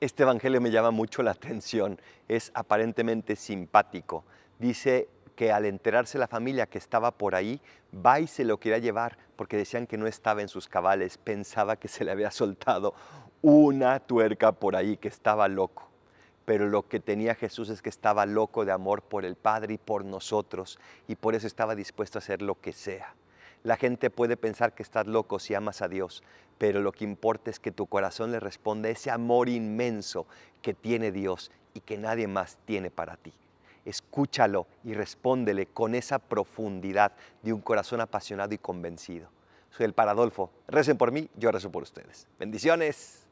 Este Evangelio me llama mucho la atención, es aparentemente simpático. Dice que al enterarse la familia que estaba por ahí, va y se lo quería llevar porque decían que no estaba en sus cabales, pensaba que se le había soltado una tuerca por ahí, que estaba loco. Pero lo que tenía Jesús es que estaba loco de amor por el Padre y por nosotros, y por eso estaba dispuesto a hacer lo que sea. La gente puede pensar que estás loco si amas a Dios, pero lo que importa es que tu corazón le responda ese amor inmenso que tiene Dios y que nadie más tiene para ti. Escúchalo y respóndele con esa profundidad de un corazón apasionado y convencido. Soy el Paradolfo. Recen por mí, yo rezo por ustedes. Bendiciones.